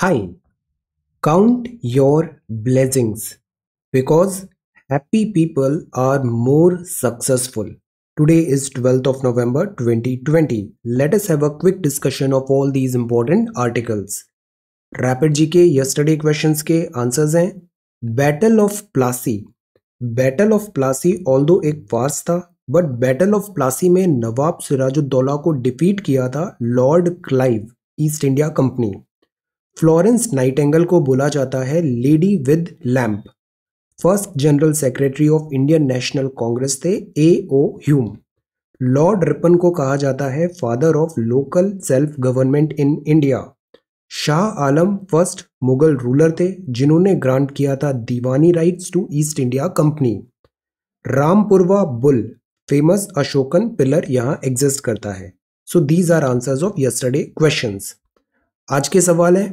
High count your blessings because happy people are more successful today is twelfth of November twenty twenty let's have a quick discussion of all these important articles rapid G K yesterday question के answers हैं battle of Plassey battle of Plassey although एक फार्स था but battle of Plassey में नवाब सिराजुद्दौला को defeat किया था Lord Clive East India Company Florence Nightingale को बोला जाता है lady with lamp first general secretary of Indian National Congress थे A O Hume Lord Ripon को कहा जाता है father of local self government in India Shah Alam first Mughal ruler थे जिन्होंने ग्रांट किया था Diwani rights to East India Company Rampurva bull famous Ashokan pillar यहाँ एग्जिस्ट करता है so these are answers of yesterday questions आज के सवाल है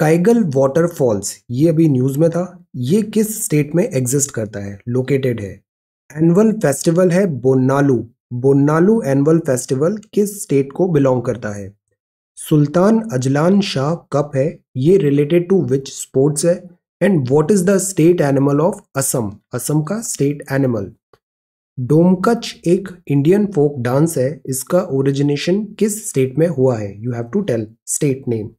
काइगल वाटर फॉल्स ये अभी न्यूज़ में था ये किस स्टेट में एग्जिस्ट करता है लोकेटेड है एनुअल फेस्टिवल है बोनालू बोनालू एनुअल फेस्टिवल किस स्टेट को बिलोंग करता है सुल्तान अजलान शाह कप है ये रिलेटेड टू विच स्पोर्ट्स है and what is the state animal of Assam Assam का स्टेट एनिमल डोमकच एक इंडियन फोक डांस है इसका ओरिजिनेशन किस स्टेट में हुआ है you have to tell state name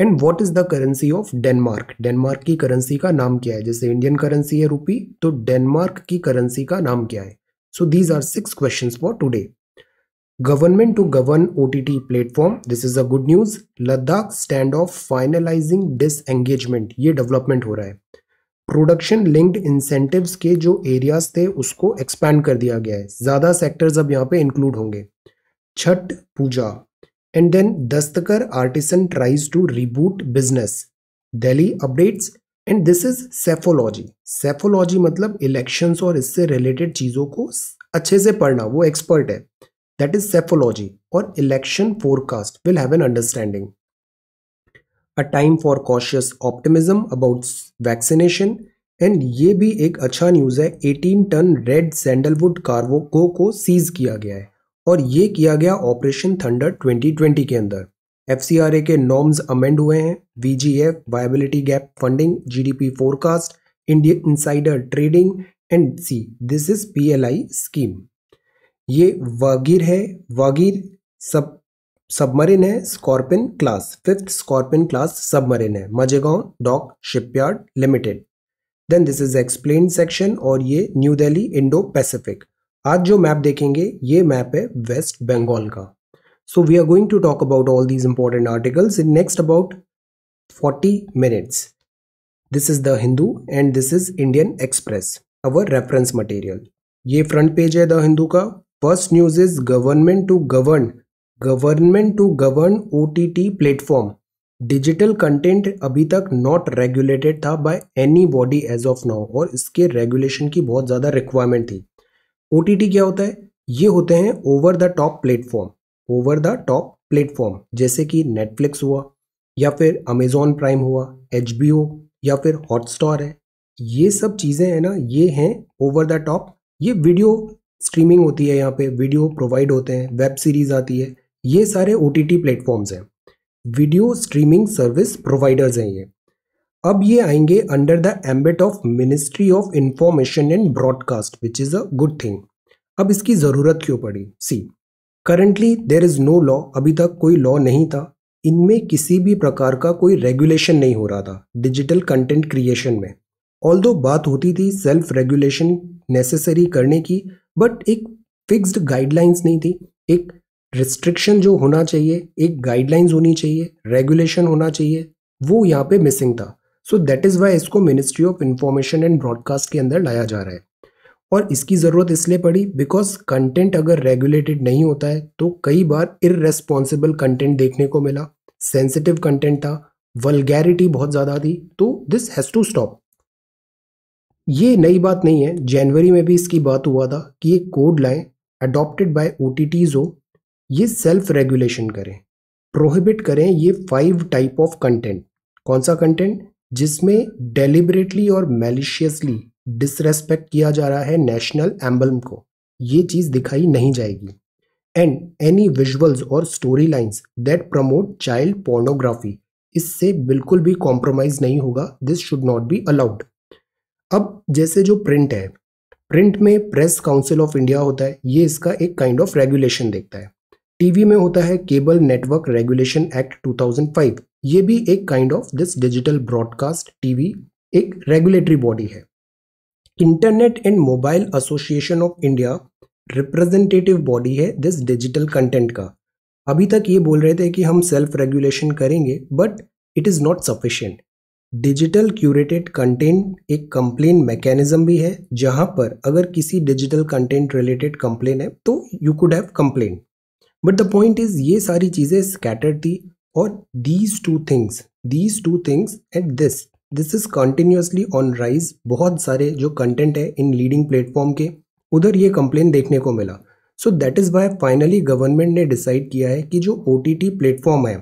and what is the currency of Denmark Denmark की करेंसी का नाम क्या है जैसे इंडियन करेंसी है रूपी तो डेनमार्क की करेंसी का नाम क्या है so these are six question for today T T platform this is a good news Ladakh standoff finalising disengagement ये डेवलपमेंट हो रहा है प्रोडक्शन लिंक्ड इंसेंटिव के जो एरियाज थे उसको एक्सपैंड कर दिया गया है ज़्यादा सेक्टर्स अब यहाँ पे इंक्लूड होंगे Chhath Puja and then Dastkar artisan tries to reboot business Delhi updates and this is psephology psephology मतलब इलेक्शंस और इससे रिलेटेड चीज़ों को अच्छे से पढ़ना वो एक्सपर्ट है दैट इज सेफोलॉजी और election forecast will have an understanding a time for cautious optimism about vaccination and ये भी एक अच्छा न्यूज़ है 18 टन रेड सैंडलवुड कार्वो को सीज किया गया है और ये किया गया ऑपरेशन थंडर 2020 के अंदर एफ के नॉर्म्स अमेंड हुए हैं we viability gap funding GDP forecast Indian insider trading and see this is PLI scheme ये वागीर है वागीर सब सबमरीन है Scorpene class fifth Scorpene class submarine है Mazagon dock shipyard limited then this is explain section और ये new Delhi Indo Pacific आज जो map देखेंगे ये मैप है वेस्ट बंगाल का so we are going to talk about all these important articles in next about 40 minutes this is the Hindu and this is Indian Express our reference material ये front page है the Hindu का first news is government to govern government to govern O T T platform digital content अभी तक not regulated था by any body as of now और इसके regulation की बहुत ज़्यादा रिक्वायरमेंट थी ओ क्या होता है ये होते हैं over the top platform over the top platform जैसे कि नेटफ्लिक्स हुआ या फिर अमेजॉन प्राइम हुआ एच या फिर हॉटस्टार है ये सब चीज़ें हैं ना ये हैं ओवर द टॉप ये वीडियो स्ट्रीमिंग होती है यहाँ पे वीडियो प्रोवाइड होते हैं वेब सीरीज आती है ये सारे ओ टी प्लेटफॉर्म्स हैं वीडियो स्ट्रीमिंग सर्विस प्रोवाइडर्स हैं ये अब ये आएंगे under the ambit of Ministry of Information and Broadcast which is a good thing अब इसकी ज़रूरत क्यों पड़ी see currently there is no law अभी तक कोई लॉ नहीं था इनमें किसी भी प्रकार का कोई रेगुलेशन नहीं हो रहा था डिजिटल कंटेंट क्रिएशन में ऑल दो बात होती थी सेल्फ रेगुलेशन नेसेसरी करने की बट एक फिक्स्ड गाइडलाइंस नहीं थी एक रिस्ट्रिक्शन जो होना चाहिए एक गाइडलाइंस होनी चाहिए रेगुलेशन होना चाहिए वो यहाँ पे मिसिंग था सो दैट इज़ वाई इसको Ministry of Information and Broadcast के अंदर लाया जा रहा है और इसकी ज़रूरत इसलिए पड़ी बिकॉज कंटेंट अगर रेगुलेटेड नहीं होता है तो कई बार इरेस्पॉन्सिबल कंटेंट देखने को मिला सेंसिटिव कंटेंट था वलगैरिटी बहुत ज़्यादा थी तो दिस हैज़ टू स्टॉप ये नई बात नहीं है जनवरी में भी इसकी बात हुआ था कि ये कोड लाएं अडॉप्टेड बाय ओ हो ये सेल्फ रेगुलेशन करें प्रोहिबिट करें ये फाइव टाइप ऑफ कंटेंट कौन सा कंटेंट जिसमें डेलिबरेटली और मेलिशियसली डिसरेस्पेक्ट किया जा रहा है नेशनल एम्बलम को ये चीज़ दिखाई नहीं जाएगी एंड एनी विजुअल्स और story lines that promote child pornography इससे बिल्कुल भी कॉम्प्रोमाइज़ नहीं होगा this should not be allowed अब जैसे जो प्रिंट है प्रिंट में प्रेस काउंसिल ऑफ इंडिया होता है ये इसका एक काइंड ऑफ रेगुलेशन देखता है टीवी में होता है केबल नेटवर्क रेगुलेशन एक्ट 2005 ये भी एक kind of this digital broadcast TV एक रेगुलेटरी बॉडी है Internet and Mobile Association of India representative body है दिस डिजिटल कंटेंट का अभी तक ये बोल रहे थे कि हम सेल्फ रेगुलेशन करेंगे but it is not sufficient digital curated content एक कंप्लेन मैकेनिज्म भी है जहां पर अगर किसी डिजिटल कंटेंट रिलेटेड कंप्लेन है तो you could have complain but the point is ये सारी चीज़ें स्कैटर्ड थी और these two things these two things and this this is continuously on rise बहुत सारे जो कंटेंट है इन लीडिंग प्लेटफॉर्म के उधर ये कंप्लेन देखने को मिला so that is why finally government ने डिसाइड किया है कि जो ओ टी टी प्लेटफॉर्म है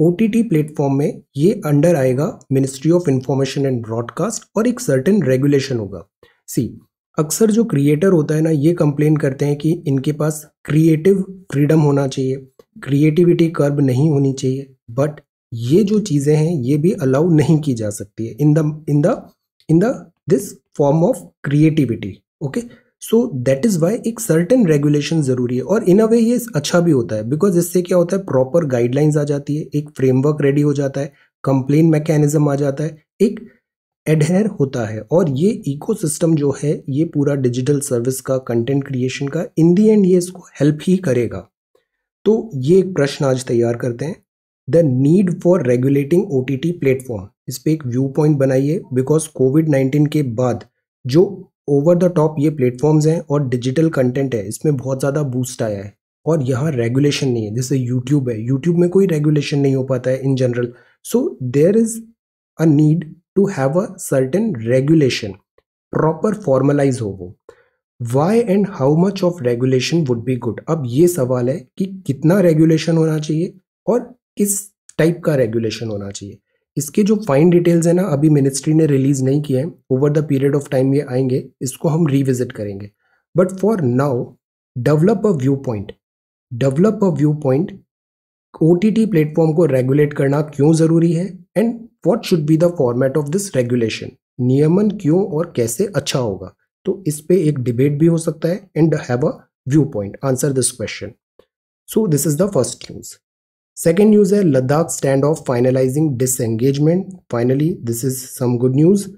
ओ टी टी प्लेटफॉर्म में ये अंडर आएगा Ministry of Information and Broadcast और एक सर्टन रेगुलेशन होगा सी अक्सर जो क्रिएटर होता है ना ये कंप्लेन करते हैं कि इनके पास क्रिएटिव फ्रीडम होना चाहिए क्रिएटिविटी कर्ब नहीं होनी चाहिए बट ये जो चीज़ें हैं ये भी अलाउ नहीं की जा सकती है in the in the in the this form of creativity okay so that is why एक सर्टन रेगुलेशन ज़रूरी है और इन अ वे ये अच्छा भी होता है बिकॉज इससे क्या होता है प्रॉपर गाइडलाइंस आ जाती है एक फ्रेमवर्क रेडी हो जाता है कंप्लेन मैकेनिज्म आ जाता है एक एडहेर होता है और ये इकोसिस्टम जो है ये पूरा डिजिटल सर्विस का कंटेंट क्रिएशन का इन दी एंड ये इसको हेल्प ही करेगा तो ये एक प्रश्न आज तैयार करते हैं the need for regulating O T T platform इस पर एक व्यू पॉइंट बनाइए बिकॉज कोविड नाइन्टीन के बाद जो ओवर द टॉप ये प्लेटफॉर्म्स हैं और डिजिटल कंटेंट है इसमें बहुत ज़्यादा बूस्ट आया है और यहाँ रेगुलेशन नहीं है जैसे यूट्यूब है यूट्यूब में कोई रेगुलेशन नहीं हो पाता है in general so there is a need to have a certain regulation proper formalise हो वो why and how much of regulation would be good अब ये सवाल है कि कितना रेगुलेशन होना चाहिए और किस टाइप का रेगुलेशन होना चाहिए इसके जो फाइन डिटेल्स है ना अभी मिनिस्ट्री ने रिलीज़ नहीं किए हैं over the period of time ये आएंगे इसको हम रिविजिट करेंगे but for now develop a view point develop a view point O T platform को रेगुलेट करना क्यों ज़रूरी है and what should be the format of this regulation नियमन क्यों और कैसे अच्छा होगा तो इस पे एक डिबेट भी हो सकता है and have a view point answer this question so this is the first news second news है Ladakh standoff finalising disengagement finally this is some good news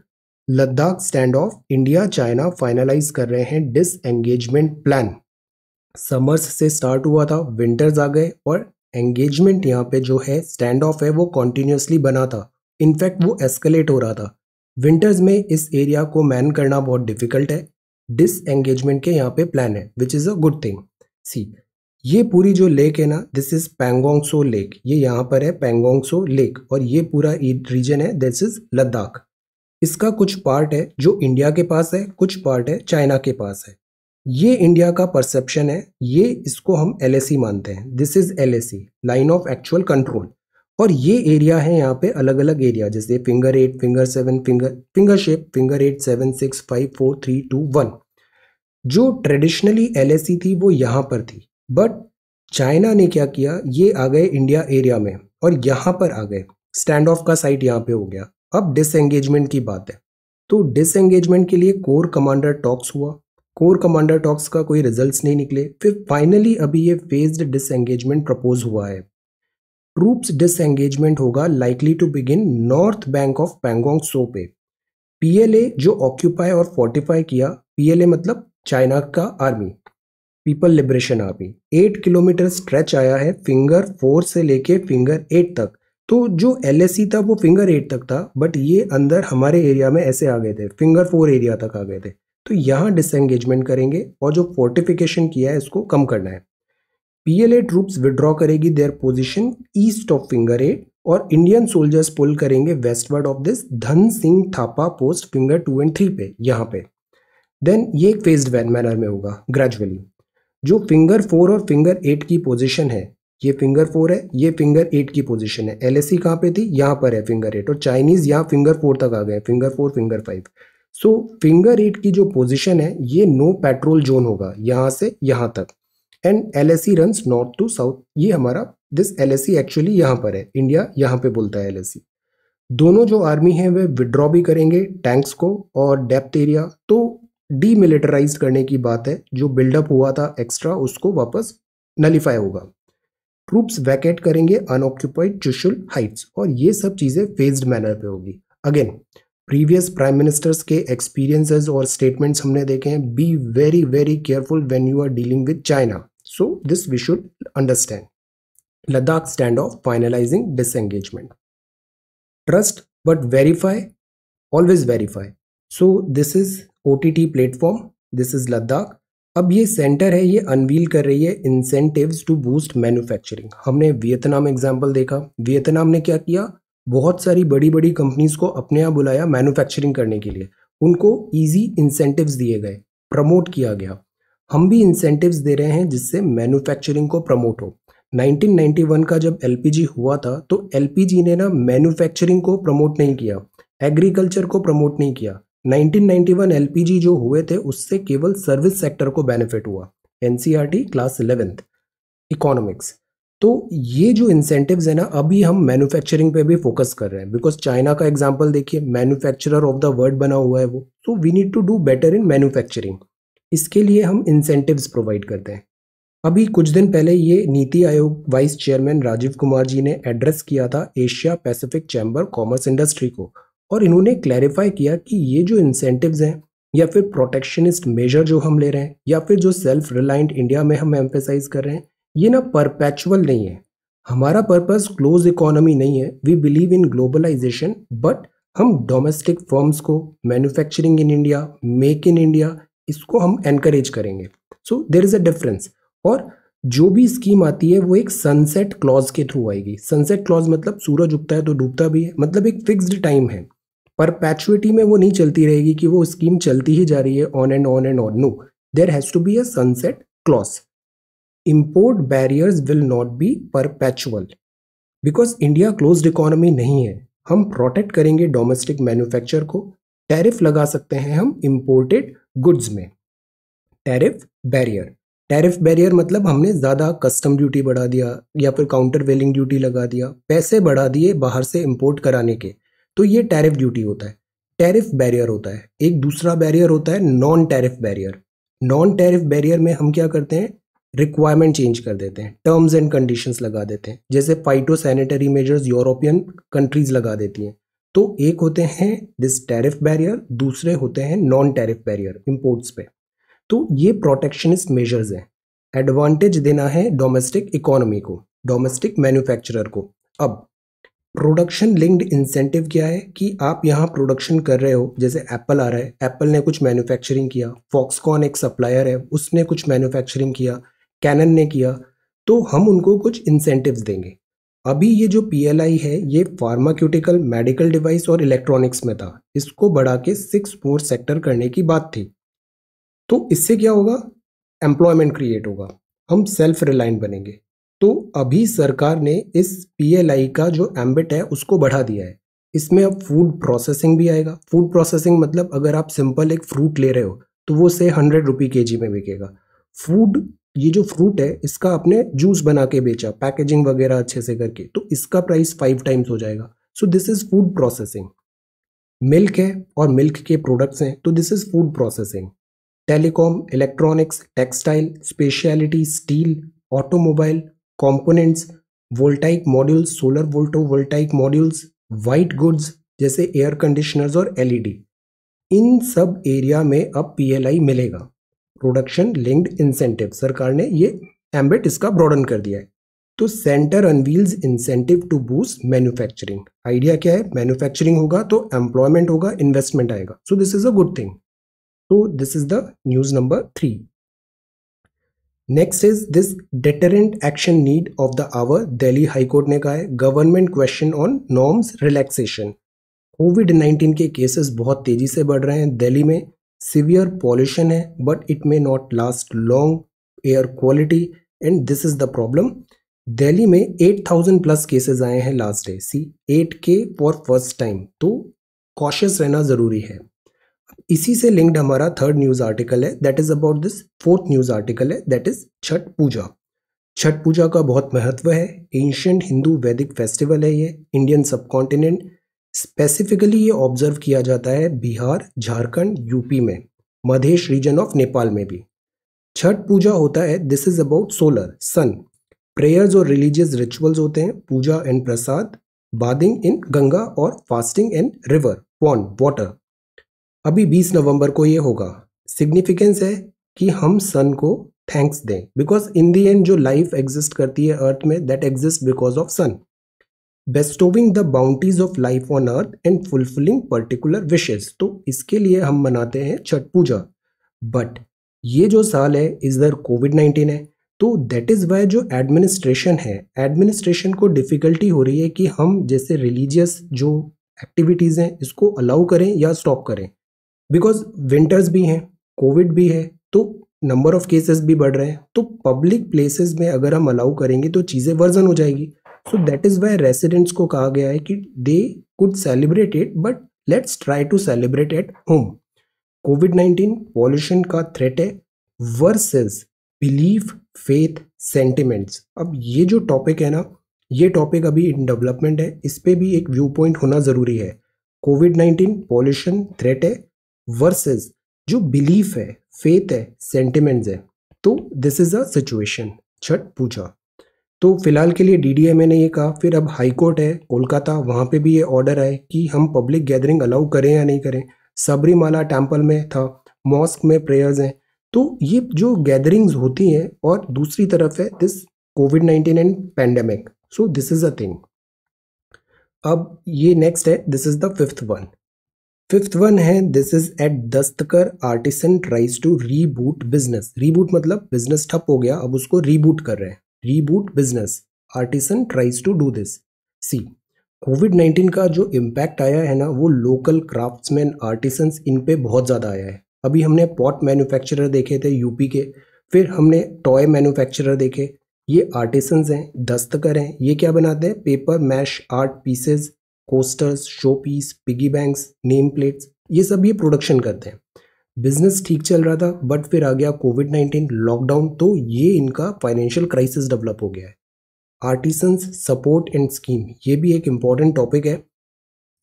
Ladakh standoff India China finalise कर रहे हैं disengagement plan summers से start हुआ था winters आ गए और engagement यहाँ पे जो है स्टैंड ऑफ है वो कॉन्टिन्यूसली बना था इनफैक्ट वो एस्केलेट हो रहा था विंटर्स में इस एरिया को मैन करना बहुत डिफिकल्ट है डिस एंगेजमेंट के यहाँ पे प्लान है which is a good thing see ये पूरी जो लेक है ना दिस इज़ पेंगोंगसो लेक ये यहाँ पर है पेंगोंगसो लेक और ये पूरा रीजन है दिस इज़ लद्दाख इसका कुछ पार्ट है जो इंडिया के पास है कुछ पार्ट है चाइना के पास है ये इंडिया का परसेप्शन है ये इसको हम एल मानते हैं this is L line of actual control और ये एरिया है यहाँ पे अलग अलग एरिया जैसे finger eight finger seven finger finger shape finger eight seven six five four three two one जो ट्रेडिशनली एल थी वो यहाँ पर थी बट चाइना ने क्या किया ये आ गए इंडिया एरिया में और यहाँ पर आ गए स्टैंड ऑफ का साइट यहाँ पे हो गया अब डिसंगेजमेंट की बात है तो डिसंगेजमेंट के लिए कोर कमांडर टॉक्स हुआ कोर कमांडर टॉक्स का कोई रिजल्ट नहीं निकले फिर फाइनली अभी ये फेज्ड डिसंगेजमेंट प्रपोज हुआ है ट्रूप्स डिसंगेजमेंट होगा likely to begin north bank of Pangong Tso पे पीएलए जो ऑक्यूपाई और फोर्टिफाई किया पीएलए मतलब चाइना का army people liberation army eight kilometre stretch आया है फिंगर फोर से लेके फिंगर एट तक तो जो एल था वो फिंगर एट तक था बट ये अंदर हमारे एरिया में ऐसे आ गए थे फिंगर फोर एरिया तक आ गए थे तो यहाँ डिसंगेजमेंट करेंगे और जो फोर्टिफिकेशन किया है इसको कम करना है पीएलए ट्रूप्स विड्रॉ करेगी their position east of finger eight और इंडियन सोल्जर्स पुल करेंगे westward of this Dhan Singh Thapa post finger two and three पे यहाँ पे देन ये एक फेज्ड वैन मैनर में होगा ग्रेजुअली जो फिंगर फोर और फिंगर एट की पोजिशन है ये फिंगर फोर है ये फिंगर एट की पोजिशन है एल एस सी कहाँ पे थी यहाँ पर है फिंगर एट और चाइनीज यहाँ फिंगर फोर तक आ गए finger four finger five so finger eight की जो पोजिशन है ये नो पेट्रोल जोन होगा यहाँ से यहाँ तक and L S C run north to south ये हमारा this L S C actually यहाँ पर है इंडिया यहाँ पे बोलता है एल एस सी दोनों जो आर्मी हैं वे विड्रॉ भी करेंगे टैंक्स को और डेप्थ एरिया तो डीमिलिटराइज करने की बात है जो बिल्डअप हुआ था एक्स्ट्रा उसको वापस नलीफाई होगा ट्रूप्स वैकेट करेंगे अनऑक्यूपाइड चुशुल हाइट्स और ये सब चीज़ें फेज्ड मैनर पे होगी अगेन प्रीवियस प्राइम मिनिस्टर्स के एक्सपीरियंसेस और स्टेटमेंट्स हमने देखे हैं be very very careful when you are dealing with China So this we should understand. Ladakh standoff finalizing disengagement. Trust but verify, always verify. So this is OTT platform, this is Ladakh. अब ये centre है ये unveil कर रही है incentives to boost manufacturing हमने Vietnam example देखा Vietnam ने क्या किया बहुत सारी बड़ी बड़ी कंपनीज को अपने यहाँ बुलाया मैन्युफैक्चरिंग करने के लिए उनको इजी इंसेंटिव्स दिए गए प्रमोट किया गया हम भी इंसेंटिव्स दे रहे हैं जिससे मैन्युफैक्चरिंग को प्रमोट हो 1991 का जब एलपीजी हुआ था तो एलपीजी ने ना मैन्युफैक्चरिंग को प्रमोट नहीं किया एग्रीकल्चर को प्रमोट नहीं किया 1991 एलपीजी जो हुए थे उससे केवल सर्विस सेक्टर को बेनिफिट हुआ एनसीईआरटी क्लास इलेवेंथ इकोनॉमिक्स तो ये जो इंसेंटिव्स है ना अभी हम मैन्युफैक्चरिंग पे भी फोकस कर रहे हैं बिकॉज चाइना का एग्जाम्पल देखिए मैन्युफैक्चरर ऑफ द वर्ल्ड बना हुआ है वो तो we need to do better in manufacturing इसके लिए हम इंसेंटिव्स प्रोवाइड करते हैं अभी कुछ दिन पहले ये नीति आयोग वाइस चेयरमैन राजीव कुमार जी ने एड्रेस किया था Asia Pacific chamber commerce industry को और इन्होंने क्लैरिफाई किया कि ये जो इंसेंटिव्स हैं या फिर प्रोटेक्शनिस्ट मेजर जो हम ले रहे हैं या फिर जो सेल्फ रिलायंट इंडिया में हम एम्फेसाइज कर रहे हैं ये ना परपैचुअल नहीं है हमारा पर्पस क्लोज इकोनॉमी नहीं है we believe in globalisation but हम डोमेस्टिक फर्म्स को manufacturing in India make in India इसको हम एनकरेज करेंगे सो देर इज़ अ डिफरेंस और जो भी स्कीम आती है वो एक सनसेट क्लॉज के थ्रू आएगी सनसेट क्लॉज मतलब सूरज उगता है तो डूबता भी है मतलब एक फिक्स्ड टाइम है पर पैचुएटी में वो नहीं चलती रहेगी कि वो स्कीम चलती ही जा रही है on and on and on no there has to be a sunset clause import barriers will not be पैचुअल बिकॉज इंडिया क्लोज इकोनॉमी नहीं है हम प्रोटेक्ट करेंगे डोमेस्टिक मैन्युफैक्चर को टैरिफ लगा सकते हैं हम इम्पोर्टेड गुड्स में टैरिफ बैरियर टैरिफ बैरियर मतलब हमने ज़्यादा कस्टम ड्यूटी बढ़ा दिया या फिर काउंटर वेलिंग ड्यूटी लगा दिया पैसे बढ़ा दिए बाहर से इम्पोर्ट कराने के तो ये टैरिफ ड्यूटी होता है टैरिफ बैरियर होता है एक दूसरा बैरियर होता है non tariff barrier non tariff barrier में हम क्या करते हैं रिक्वायरमेंट चेंज कर देते हैं टर्म्स एंड कंडीशंस लगा देते हैं जैसे फाइटोसैनिटरी मेजर्स यूरोपियन कंट्रीज लगा देती हैं तो एक होते हैं दिस टैरिफ बैरियर दूसरे होते हैं नॉन टैरिफ बैरियर इम्पोर्ट्स पे तो ये प्रोटेक्शनिस्ट मेजर्स हैं एडवांटेज देना है डोमेस्टिक इकोनॉमी को डोमेस्टिक मैन्युफैक्चरर को अब प्रोडक्शन लिंक्ड इंसेंटिव क्या है कि आप यहाँ प्रोडक्शन कर रहे हो जैसे एप्पल आ रहा है एप्पल ने कुछ मैन्युफैक्चरिंग किया फॉक्सकॉन एक सप्लायर है उसने कुछ मैन्युफैक्चरिंग किया कैनन ने किया तो हम उनको कुछ इंसेंटिव्स देंगे अभी ये जो पी है ये फार्माक्यूटिकल मेडिकल डिवाइस और इलेक्ट्रॉनिक्स में था इसको बढ़ा के सिक्स फोर सेक्टर करने की बात थी तो इससे क्या होगा एम्प्लॉयमेंट क्रिएट होगा हम सेल्फ रिलायंट बनेंगे तो अभी सरकार ने इस पी का जो एम्बिट है उसको बढ़ा दिया है इसमें अब फूड प्रोसेसिंग भी आएगा फूड प्रोसेसिंग मतलब अगर आप सिंपल एक फ्रूट ले रहे हो तो वो से हंड्रेड रुपी के जी में बिकेगा फूड ये जो फ्रूट है इसका आपने जूस बना के बेचा पैकेजिंग वगैरह अच्छे से करके तो इसका प्राइस फाइव टाइम्स हो जाएगा so this is food processing milk है और मिल्क के प्रोडक्ट्स हैं तो this is food processing telecom electronics textile speciality steel automobile components voltaic modules solar volto voltaic modules white goods जैसे एयर कंडीशनर्स और LED e इन सब area में अब पीएलआई मिलेगा प्रोडक्शन लिंक्ड इंसेंटिव सरकार ने ये एम्बेट इसका ब्रॉडन कर दिया है तो centre unveils incentive to boost manufacturing idea क्या है मैन्युफैक्चरिंग होगा तो एम्प्लॉयमेंट होगा इन्वेस्टमेंट आएगा so this is a good thing तो this is the news number three next is this deterrent action need of the hour Delhi high court ने कहा है government question on norms relaxation COVID nineteen के cases बहुत तेजी से बढ़ रहे हैं दिल्ली में सिवियर पॉल्यूशन है but it may not last long air quality and this is the problem Delhi में 8000 प्लस केसेस आए हैं लास्ट डे सी 8 के फॉर फर्स्ट टाइम तो कॉशियस रहना ज़रूरी है इसी से लिंक्ड हमारा थर्ड न्यूज़ आर्टिकल है that is about this fourth news article है दैट इज़ छठ पूजा छठ पूजा का बहुत महत्व है एंशियंट हिंदू वैदिक फेस्टिवल है ये इंडियन सब स्पेसिफिकली ये ऑब्जर्व किया जाता है बिहार झारखंड यूपी में मधेश रीजन ऑफ नेपाल में भी छठ पूजा होता है this is about solar sun prayers और रिलीजियस रिचुअल्स होते हैं puja and prasad bathing in Ganga और fasting in river pond water अभी 20 नवंबर को ये होगा सिग्निफिकेंस है कि हम सन को थैंक्स दें बिकॉज इन दी एंड जो लाइफ एग्जिस्ट करती है अर्थ में that exist because of sun bestowing the boundaries of life on earth and fulfilling particular विशेष तो इसके लिए हम मनाते हैं छठ पूजा बट ये जो साल है इस दर कोविड नाइन्टीन है तो दैट इज़ वाई जो एडमिनिस्ट्रेशन है एडमिनिस्ट्रेशन को डिफ़िकल्टी हो रही है कि हम जैसे रिलीजियस जो एक्टिविटीज़ हैं इसको अलाउ करें या स्टॉप करें बिकॉज विंटर्स भी हैं कोविड भी है तो नंबर ऑफ़ केसेस भी बढ़ रहे हैं तो पब्लिक प्लेसेस में अगर हम अलाउ करेंगे तो चीज़ें वर्जन हो जाएगी so that is why residents को कहा गया है कि they could celebrate it but let's try to celebrate at home COVID nineteen pollution का थ्रेट है वर्सेस बिलीफ फेथ सेंटिमेंट्स अब ये जो टॉपिक है ना ये टॉपिक अभी इन डेवलपमेंट है इस पर भी एक व्यू पॉइंट होना ज़रूरी है कोविड नाइन्टीन पॉल्यूशन थ्रेट है वर्सेस जो बिलीफ है फेथ है सेंटिमेंट्स है तो this is a situation Chhath Puja तो फिलहाल के लिए डी ने ये कहा फिर अब हाईकोर्ट है कोलकाता वहाँ पे भी ये ऑर्डर आए कि हम पब्लिक गैदरिंग अलाउ करें या नहीं करें सबरीमाला टेम्पल में था मॉस्क में प्रेयर्स हैं तो ये जो गैदरिंग्स होती हैं और दूसरी तरफ है this COVID nineteen and pandemic so this is a thing अब ये नेक्स्ट है this is the fifth one fifth one है this is at Dastkar artisan tries to reboot business reboot मतलब बिजनेस ठप हो गया अब उसको रीबूट कर रहे हैं reboot business artisan tries to do this see COVID nineteen का जो इम्पैक्ट आया है ना वो लोकल क्राफ्ट्समैन आर्टिसन इन पे बहुत ज़्यादा आया है अभी हमने पॉट मैन्युफैक्चरर देखे थे यूपी के फिर हमने टॉय मैन्युफैक्चरर देखे ये आर्टिसन हैं दस्तकर हैं ये क्या बनाते हैं paper mache art pieces coasters show piece piggy banks name plates ये सब ये प्रोडक्शन करते हैं बिजनेस ठीक चल रहा था बट फिर आ गया कोविड नाइन्टीन लॉकडाउन तो ये इनका फाइनेंशियल क्राइसिस डेवलप हो गया है आर्टिसंस सपोर्ट एंड स्कीम ये भी एक इम्पॉर्टेंट टॉपिक है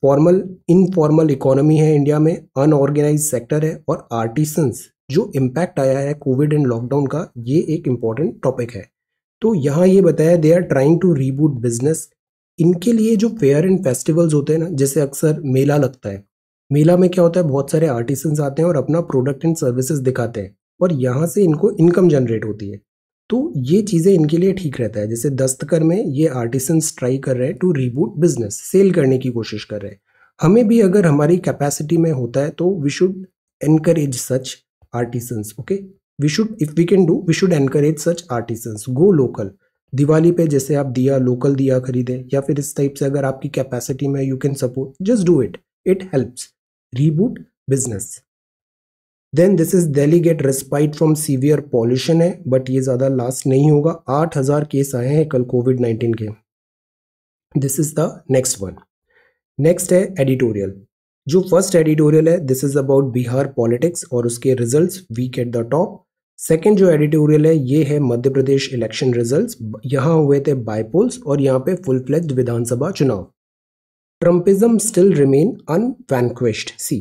फॉर्मल इनफॉर्मल इकोनॉमी है इंडिया में अनऑर्गेनाइज सेक्टर है और आर्टिसंस जो इम्पैक्ट आया है कोविड एंड लॉकडाउन का ये एक इम्पॉर्टेंट टॉपिक है तो यहाँ ये बताया they are trying to reboot business इनके लिए जो फेयर एंड फेस्टिवल्स होते हैं ना जैसे अक्सर मेला लगता है मेला में क्या होता है बहुत सारे आर्टिसंस आते हैं और अपना प्रोडक्ट एंड सर्विसेज दिखाते हैं और यहाँ से इनको इनकम जनरेट होती है तो ये चीज़ें इनके लिए ठीक रहता है जैसे दस्तकर में ये आर्टिसंस ट्राई कर रहे हैं टू रिबूट बिजनेस सेल करने की कोशिश कर रहे हैं हमें भी अगर हमारी कैपेसिटी में होता है तो we should encourage such artisans okay we should if we can do we should encourage such artisans go local Diwali पे जैसे आप दिया लोकल दिया खरीदें या फिर इस टाइप से अगर आपकी कैपेसिटी में you can support just do it it helps reboot business then this is Delhi get respite from severe pollution है बट ये ज़्यादा लास्ट नहीं होगा आठ हज़ार केस आए हैं कल कोविड नाइन्टीन के this is the next one next है एडिटोरियल जो फर्स्ट एडिटोरियल है this is about Bihar politics और उसके result week at the top second जो एडिटोरियल है ये है मध्य प्रदेश इलेक्शन रिजल्ट यहाँ हुए थे बायपोल्स और यहाँ पे फुल फ्लेज विधानसभा चुनाव Trumpism still remain unvanquished see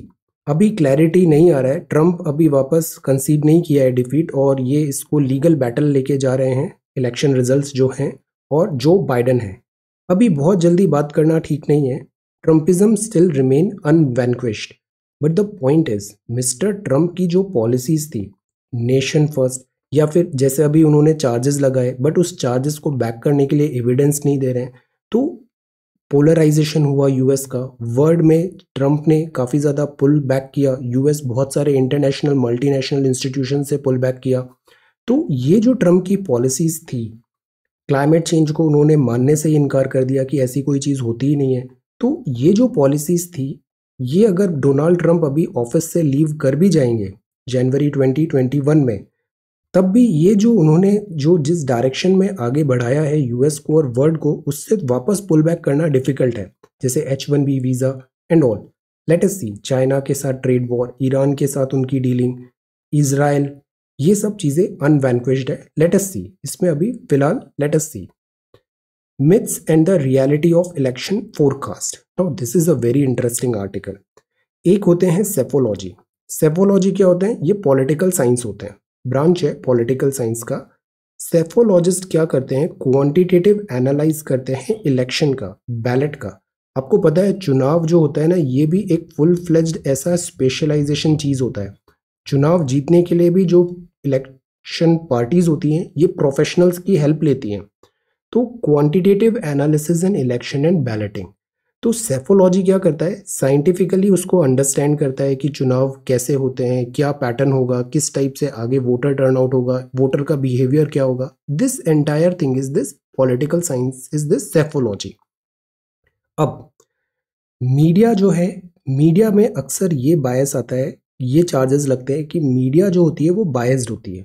अभी क्लैरिटी नहीं आ रहा है ट्रम्प अभी वापस कंसीड नहीं किया है डिफीट और ये इसको लीगल बैटल लेके जा रहे हैं इलेक्शन रिजल्ट्स जो हैं और जो बाइडन है अभी बहुत जल्दी बात करना ठीक नहीं है Trumpism still remain unvanquished but the point is Mister Trump की जो पॉलिसीज थी नेशन फर्स्ट या फिर जैसे अभी उन्होंने चार्जेस लगाए बट उस चार्जेस को बैक करने के लिए एविडेंस नहीं दे रहे हैं तो पोलराइजेशन हुआ यूएस का वर्ल्ड में ट्रंप ने काफ़ी ज़्यादा पुल बैक किया यूएस बहुत सारे इंटरनेशनल मल्टीनेशनल इंस्टीट्यूशन से पुल बैक किया तो ये जो ट्रंप की पॉलिसीज़ थी क्लाइमेट चेंज को उन्होंने मानने से ही इनकार कर दिया कि ऐसी कोई चीज़ होती ही नहीं है तो ये जो पॉलिसीज़ थी ये अगर डोनाल्ड ट्रंप अभी ऑफिस से लीव कर भी जाएंगे जनवरी 2021 में तब भी ये जो उन्होंने जो जिस डायरेक्शन में आगे बढ़ाया है यूएस को और वर्ल्ड को उससे वापस पुल बैक करना डिफिकल्ट है जैसे H one B visa and all let us see China के साथ ट्रेड वॉर ईरान के साथ उनकी डीलिंग इसराइल ये सब चीज़ें अनवैनक्विश्ड है लेट अस सी इसमें अभी फिलहाल let us see myths and the reality of election forecast now this is a very interesting article एक होते हैं सेफोलॉजी सेफोलॉजी क्या होते हैं ये पॉलिटिकल साइंस होते हैं ब्रांच है पॉलिटिकल साइंस का सेफोलॉजिस्ट क्या करते हैं क्वांटिटेटिव एनालाइज करते हैं इलेक्शन का बैलेट का आपको पता है चुनाव जो होता है ना ये भी एक फुल फ्लेज्ड ऐसा स्पेशलाइजेशन चीज़ होता है चुनाव जीतने के लिए भी जो इलेक्शन पार्टीज होती हैं ये प्रोफेशनल्स की हेल्प लेती हैं तो quantitative analysis in election and balloting तो सेफोलॉजी क्या करता है साइंटिफिकली उसको अंडरस्टैंड करता है कि चुनाव कैसे होते हैं क्या पैटर्न होगा किस टाइप से आगे वोटर टर्न आउट होगा वोटर का बिहेवियर क्या होगा this entire thing is this political science is this psephology अब मीडिया जो है मीडिया में अक्सर ये बायस आता है ये चार्जेस लगते हैं कि मीडिया जो होती है वो बायस्ड होती है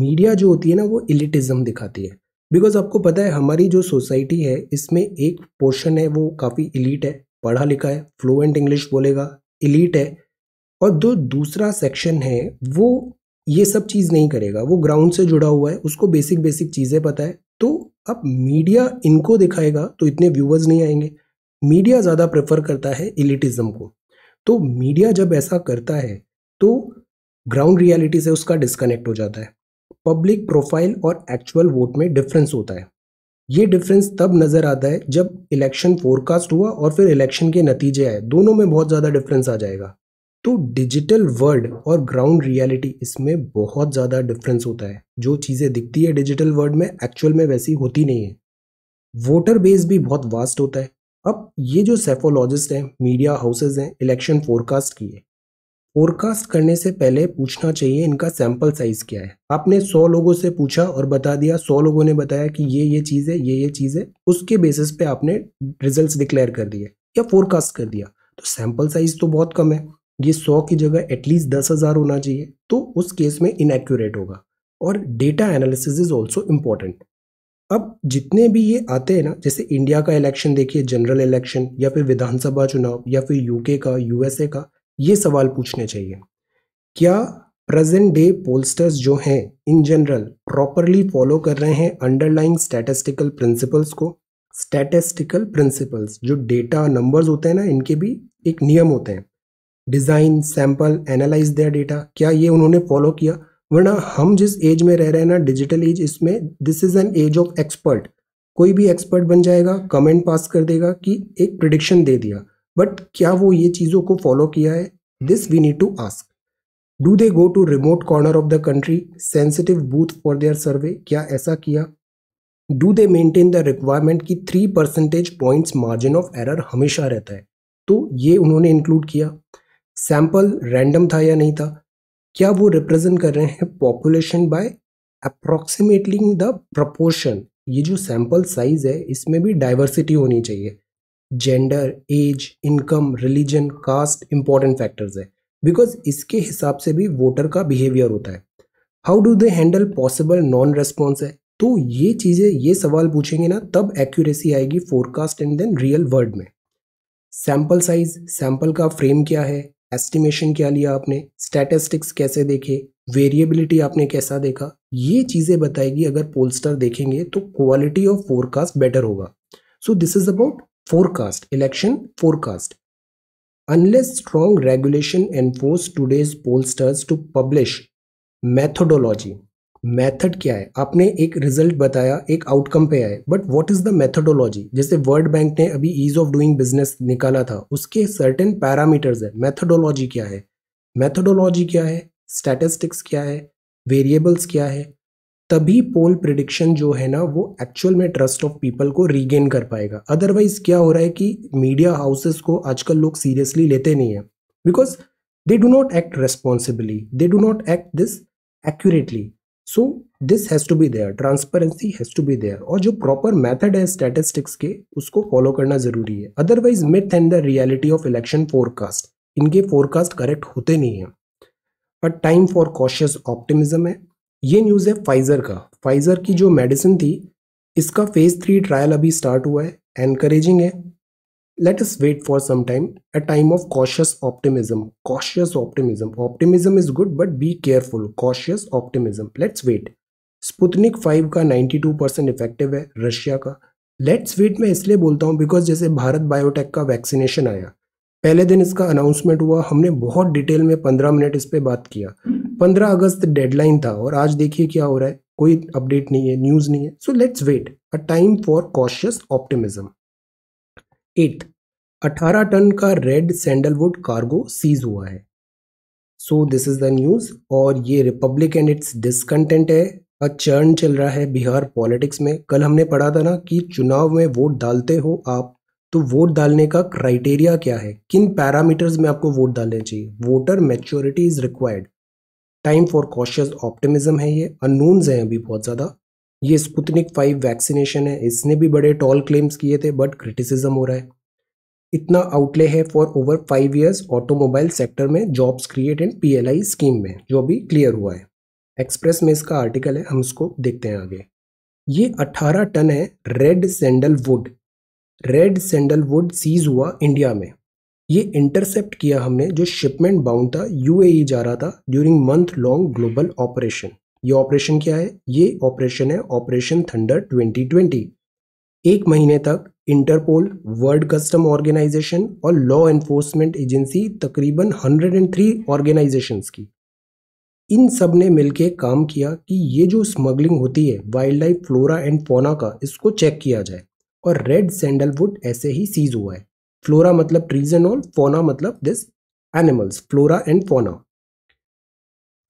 मीडिया जो होती है ना वो इलिटिज्म दिखाती है बिकॉज आपको पता है हमारी जो सोसाइटी है इसमें एक पोर्शन है वो काफ़ी इलीट है पढ़ा लिखा है फ्लुएंट इंग्लिश बोलेगा इलीट है और जो दूसरा सेक्शन है वो ये सब चीज़ नहीं करेगा वो ग्राउंड से जुड़ा हुआ है उसको बेसिक बेसिक चीज़ें पता है तो अब मीडिया इनको दिखाएगा तो इतने व्यूवर्स नहीं आएंगे मीडिया ज़्यादा प्रेफर करता है इलिटिज़म को तो मीडिया जब ऐसा करता है तो ग्राउंड रियलिटी से उसका डिस्कनेक्ट हो जाता है पब्लिक प्रोफाइल और एक्चुअल वोट में डिफरेंस होता है ये डिफरेंस तब नज़र आता है जब इलेक्शन फोरकास्ट हुआ और फिर इलेक्शन के नतीजे आए दोनों में बहुत ज़्यादा डिफरेंस आ जाएगा तो डिजिटल वर्ल्ड और ग्राउंड रियलिटी इसमें बहुत ज़्यादा डिफरेंस होता है जो चीज़ें दिखती है डिजिटल वर्ल्ड में एक्चुअल में वैसी होती नहीं है वोटर बेस भी बहुत वास्ट होता है अब ये जो सेफोलॉजिस्ट हैं मीडिया हाउसेज हैं इलेक्शन फोरकास्ट किए फोरकास्ट करने से पहले पूछना चाहिए इनका सैंपल साइज क्या है आपने 100 लोगों से पूछा और बता दिया 100 लोगों ने बताया कि ये ये चीज़ है ये ये चीज़ है उसके बेसिस पे आपने रिजल्ट्स डिक्लेयर कर दिए या फोरकास्ट कर दिया तो सैंपल साइज तो बहुत कम है ये 100 की जगह एटलीस्ट दस हज़ार होना चाहिए तो उस केस में इनएक्यूरेट होगा और data analysis is also important अब जितने भी ये आते हैं ना जैसे इंडिया का इलेक्शन देखिए जनरल इलेक्शन या फिर विधानसभा चुनाव या फिर यूके का यूएसए का ये सवाल पूछने चाहिए क्या प्रेजेंट डे पोलस्टर्स जो हैं इन जनरल प्रॉपरली फॉलो कर रहे हैं अंडरलाइंग स्टैटिस्टिकल प्रिंसिपल्स को स्टैटिस्टिकल प्रिंसिपल्स जो डेटा नंबर्स होते हैं ना इनके भी एक नियम होते हैं डिज़ाइन सैंपल एनालाइज दिया डेटा क्या ये उन्होंने फॉलो किया वरना हम जिस एज में रह रहे हैं ना डिजिटल एज इसमें this is an age of expert कोई भी एक्सपर्ट बन जाएगा कमेंट पास कर देगा कि एक प्रिडिक्शन दे दिया बट क्या वो ये चीज़ों को फॉलो किया है this we need to ask do they go to remote corner of the country sensitive booth for their survey क्या ऐसा किया do they maintain the requirement की three percentage points margin of error हमेशा रहता है तो ये उन्होंने इंक्लूड किया सैंपल रैंडम था या नहीं था क्या वो रिप्रेजेंट कर रहे हैं population by approximately the proportion ये जो सैंपल साइज है इसमें भी डाइवर्सिटी होनी चाहिए gender age income religion caste important factors है बिकॉज इसके हिसाब से भी वोटर का बिहेवियर होता है how do they handle possible non response है तो ये चीज़ें ये सवाल पूछेंगे ना तब एक्यूरेसी आएगी forecast and then real world में सैम्पल साइज सैम्पल का फ्रेम क्या है एस्टिमेशन क्या लिया आपने स्टैटिस्टिक्स कैसे देखे वेरिएबिलिटी आपने कैसा देखा ये चीज़ें बताएगी अगर पोलस्टर देखेंगे तो क्वालिटी ऑफ फोरकास्ट बेटर होगा so this is about forecast election forecast unless strong regulation enforce today's pollsters to publish methodology method क्या है आपने एक रिजल्ट बताया एक आउटकम पे आए but what is the methodology जैसे वर्ल्ड बैंक ने अभी ईज ऑफ डूइंग बिजनेस निकाला था उसके सर्टेन पैरामीटर्स है मेथडोलॉजी क्या है मेथडोलॉजी क्या है स्टैटिस्टिक्स क्या है वेरिएबल्स क्या है तभी पोल प्रिडिक्शन जो है ना वो एक्चुअल में ट्रस्ट ऑफ पीपल को रीगेन कर पाएगा अदरवाइज क्या हो रहा है कि मीडिया हाउसेस को आजकल लोग सीरियसली लेते नहीं है because they do not act responsibly they do not act this accurately so this has to be there transparency has to be there और जो प्रॉपर मैथड है स्टेटिस्टिक्स के उसको फॉलो करना ज़रूरी है otherwise myth and the reality of election forecast इनके forecast correct होते नहीं हैं but time for cautious optimism है ये न्यूज़ है फाइज़र का फाइज़र की जो मेडिसिन थी इसका फेज़ थ्री ट्रायल अभी स्टार्ट हुआ है एनकरेजिंग है let us wait for some time a time of cautious optimism cautious optimism optimism is good but be careful cautious optimism let's wait Sputnik five का two percent effective है Russia का let's wait मैं इसलिए बोलता हूँ because जैसे Bharat biotech का vaccination आया पहले दिन इसका अनाउंसमेंट हुआ हमने बहुत डिटेल में पंद्रह मिनट इस पर बात किया पंद्रह अगस्त डेडलाइन था और आज देखिए क्या हो रहा है कोई अपडेट नहीं है न्यूज नहीं है so let's wait a time for cautious optimism at अठारह टन का रेड सैंडलवुड कार्गो सीज हुआ है so this is the news और ये रिपब्लिक एंड इट्स डिसकंटेंट है अ चर्न चल रहा है बिहार पॉलिटिक्स में कल हमने पढ़ा था ना कि चुनाव में वोट डालते हो आप तो वोट डालने का क्राइटेरिया क्या है किन पैरामीटर्स में आपको वोट डालने चाहिए voter maturity is required time for cautious optimism है ये अननोन्स हैं अभी बहुत ज़्यादा ये स्पुतनिक फाइव वैक्सीनेशन है इसने भी बड़े टॉल क्लेम्स किए थे बट क्रिटिसिज्म हो रहा है इतना आउटले है for over five years automobile sector में jobs create and PLI scheme में जो अभी क्लियर हुआ है एक्सप्रेस में इसका आर्टिकल है हम उसको देखते हैं आगे ये 18 टन है red sandalwood red sandalwood seized हुआ इंडिया में ये इंटरसेप्ट किया हमने जो शिपमेंट बाउंड था यूएई e जा रहा था during month long global operation ये ऑपरेशन क्या है ये ऑपरेशन है ऑपरेशन थंडर 2020 एक महीने तक इंटरपोल वर्ल्ड कस्टम ऑर्गेनाइजेशन और लॉ एनफोर्समेंट एजेंसी तकरीबन 103 ऑर्गेनाइजेशंस की इन सब ने मिलकर काम किया कि ये जो स्मगलिंग होती है वाइल्ड लाइफ फ्लोरा एंड फोना का इसको चेक किया जाए और रेड सैंडलवुड ऐसे ही सीज हुआ है फ्लोरा मतलब ट्रीज एंड ऑल फोना मतलब this animals flora and fauna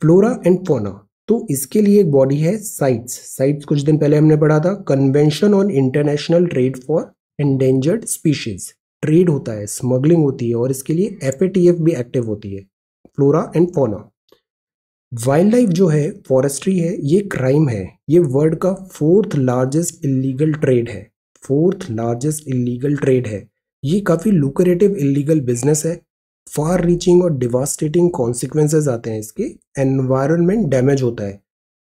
flora and fauna तो इसके लिए एक बॉडी है साइट्स साइट्स कुछ दिन पहले हमने पढ़ा था convention on international trade for endangered species trade होता है स्मगलिंग होती है और इसके लिए एफ भी एक्टिव होती है flora and fauna wildlife जो है फॉरेस्ट्री है ये क्राइम है ये वर्ल्ड का फोर्थ लार्जेस्ट इलीगल ट्रेड है फोर्थ लार्जेस्ट इलीगल ट्रेड है ये काफ़ी लुकरेटिव इलीगल बिजनेस है फार रीचिंग और डिवास्टेटिंग कॉन्सिक्वेंसेज आते हैं इसके एनवायरनमेंट डैमेज होता है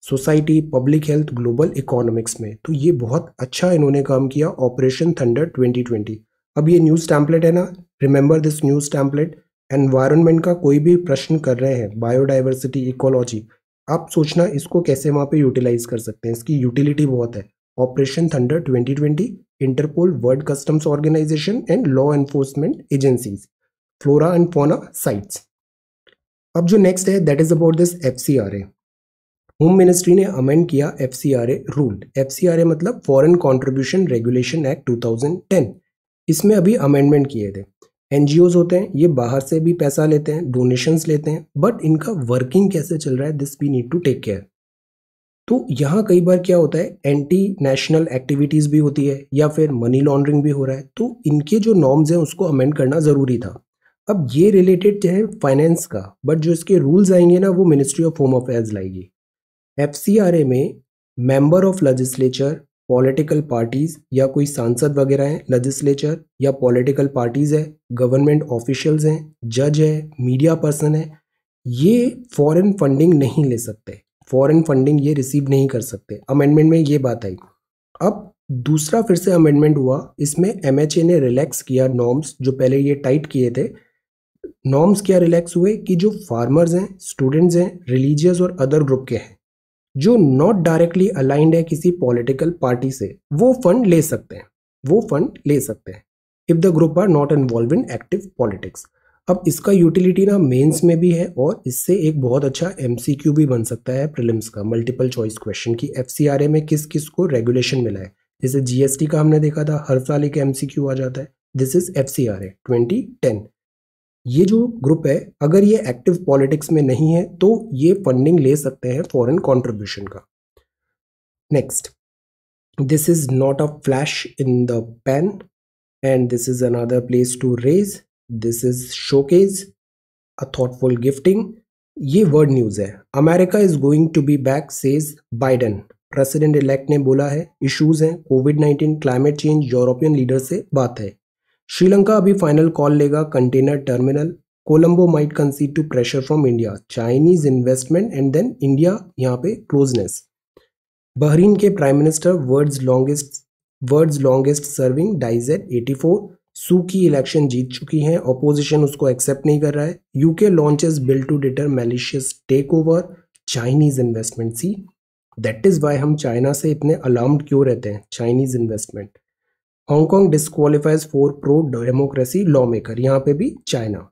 society public health global economics में तो ये बहुत अच्छा इन्होंने काम किया ऑपरेशन थंडर 2020 अब ये न्यूज़ टैम्पलेट है ना remember this news template environment का कोई भी प्रश्न कर रहे हैं बायोडाइवर्सिटी इकोलॉजी आप सोचना इसको कैसे वहाँ पे यूटिलाइज कर सकते हैं इसकी यूटिलिटी बहुत है operation thunder twenty Interpol world customs organisation and law enforcement agencies flora and fauna sites अब जो नेक्स्ट है that is about this F C R A home ministry ने अमेंड किया F C R A rule F C R A मतलब foreign contribution regulation act 2010 इसमें अभी amendment किए थे एन होते हैं ये बाहर से भी पैसा लेते हैं डोनेशंस लेते हैं बट इनका वर्किंग कैसे चल रहा है this we need to take care तो यहाँ कई बार क्या होता है एंटी नेशनल एक्टिविटीज़ भी होती है या फिर मनी लॉन्ड्रिंग भी हो रहा है तो इनके जो नॉर्म्स हैं उसको अमेंड करना ज़रूरी था अब ये रिलेटेड है फाइनेंस का बट जो इसके रूल्स आएंगे ना वो मिनिस्ट्री ऑफ होम अफेयर्स लाएगी एफ में member of legislature political parties या कोई सांसद वगैरह हैं लजिस्लेचर या पॉलिटिकल पार्टीज़ है गवर्नमेंट ऑफिशियल्स हैं जज है मीडिया पर्सन है ये फॉरेन फंडिंग नहीं ले सकते फॉरेन फंडिंग ये रिसीव नहीं कर सकते अमेंडमेंट में ये बात आई अब दूसरा फिर से अमेंडमेंट हुआ इसमें एम ने रिलैक्स किया नॉर्म्स जो पहले ये टाइट किए थे नॉर्म्स क्या रिलैक्स हुए कि जो फार्मर्स हैं स्टूडेंट्स हैं रिलीजियस और अदर ग्रुप के हैं जो नॉट डायरेक्टली अलाइंड है किसी पॉलिटिकल पार्टी से वो फंड ले सकते हैं वो फंड ले सकते हैं if the group are not involve in active politics अब इसका यूटिलिटी ना मेंस में भी है और इससे एक बहुत अच्छा एमसीक्यू भी बन सकता है प्रिलिम्स का मल्टीपल चॉइस क्वेश्चन की एफसीआरए में किस किस को रेगुलेशन मिला है जैसे जीएसटी का हमने देखा था हर साल एक एमसीक्यू आ जाता है this is F C R A twenty ten ये जो ग्रुप है अगर ये एक्टिव पॉलिटिक्स में नहीं है तो ये फंडिंग ले सकते हैं फॉरन कॉन्ट्रीब्यूशन का next this is not a flash in the pan and this is another place to raise this is showcase a thoughtful gifting ये वर्ड न्यूज़ है America is going to be back says Biden president elect ने बोला है issues हैं COVID nineteen climate change European leader से बात है श्रीलंका अभी फाइनल कॉल लेगा container terminal Colombo might concede to pressure from India Chinese investment and then India यहाँ पे क्लोजनेस बहरीन के prime minister world longest world longest serving dies at eighty four Suu Kyi election जीत चुकी है opposition उसको accept नहीं कर रहा है UK launches bill to deter malicious take over Chinese investment see that is why हम China से इतने अलार्म्ड क्यों रहते हैं Chinese investment Hong Kong disqualifies for pro democracy lawmaker यहाँ पे भी चाइना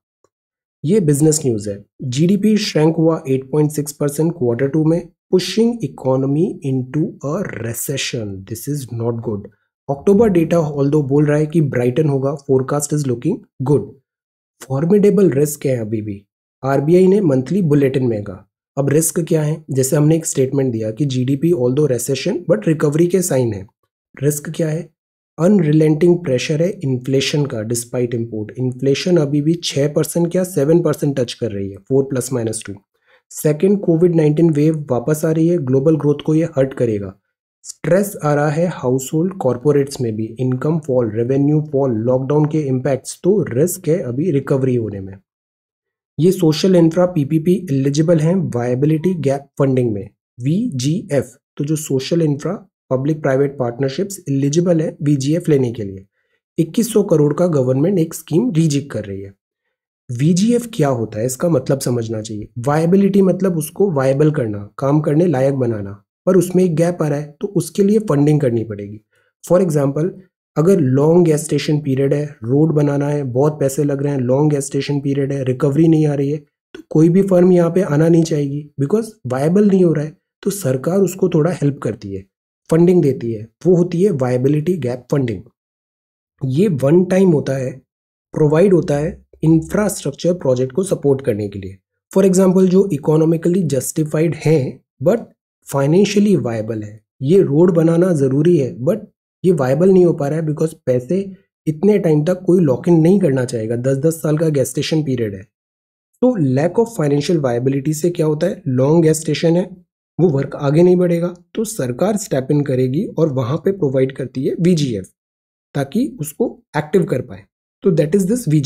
ये बिजनेस न्यूज़ है जीडीपी श्रैंक हुआ eight point six percent quarter two में pushing economy to a recession this is not good October data दो बोल रहा है कि ब्राइटन होगा forecast is looking good formidable risk है अभी भी आर ने मंथली बुलेटिन में कहा अब रिस्क क्या है जैसे हमने एक स्टेटमेंट दिया कि G D P although recession but recovery के साइन है रिस्क क्या है अनरिलेंटिंग प्रेशर है इन्फ्लेशन का डिस्पाइट इम्पोर्ट इन्फ्लेशन अभी भी छः परसेंट क्या सेवन परसेंट टच कर रही है four plus minus two second Covid nineteen wave वापस आ रही है ग्लोबल ग्रोथ को ये हर्ट करेगा स्ट्रेस आ रहा है हाउस होल्ड कॉरपोरेट्स में भी income fall revenue fall lockdown के इम्पैक्ट्स तो रिस्क है अभी रिकवरी होने में ये सोशल इंफ्रा पीपीपी एलिजिबल हैं वायबिलिटी गैप फंडिंग में वी तो जो social infra public private partnerships eligible है वी लेने के लिए 2100 करोड़ का गवर्नमेंट एक स्कीम रिजिक कर रही है वी क्या होता है इसका मतलब समझना चाहिए वायबिलिटी मतलब उसको वायबल करना काम करने लायक बनाना पर उसमें एक गैप आ रहा है तो उसके लिए फंडिंग करनी पड़ेगी फॉर एग्जाम्पल अगर लॉन्ग गैस्टेशन पीरियड है रोड बनाना है बहुत पैसे लग रहे हैं लॉन्ग गैस्टेशन पीरियड है रिकवरी नहीं आ रही है तो कोई भी फर्म यहाँ पे आना नहीं चाहेगी बिकॉज वायबल नहीं हो रहा है तो सरकार उसको थोड़ा हेल्प करती है फंडिंग देती है वो होती है वायबिलिटी गैप फंडिंग ये वन टाइम होता है प्रोवाइड होता है इंफ्रास्ट्रक्चर प्रोजेक्ट को सपोर्ट करने के लिए फॉर एग्जाम्पल जो इकोनॉमिकली जस्टिफाइड हैं बट फाइनेंशियली वायबल है ये रोड बनाना ज़रूरी है बट ये वायबल नहीं हो पा रहा है बिकॉज पैसे इतने टाइम तक कोई लॉक इन नहीं करना चाहेगा दस दस साल का गैस्टेशन पीरियड है तो लैक ऑफ फाइनेंशियल वायबिलिटी से क्या होता है लॉन्ग गैस्टेशन है वो वर्क आगे नहीं बढ़ेगा तो सरकार स्टेप इन करेगी और वहाँ पे प्रोवाइड करती है वी ताकि उसको एक्टिव कर पाए तो दैट इज़ दिस वी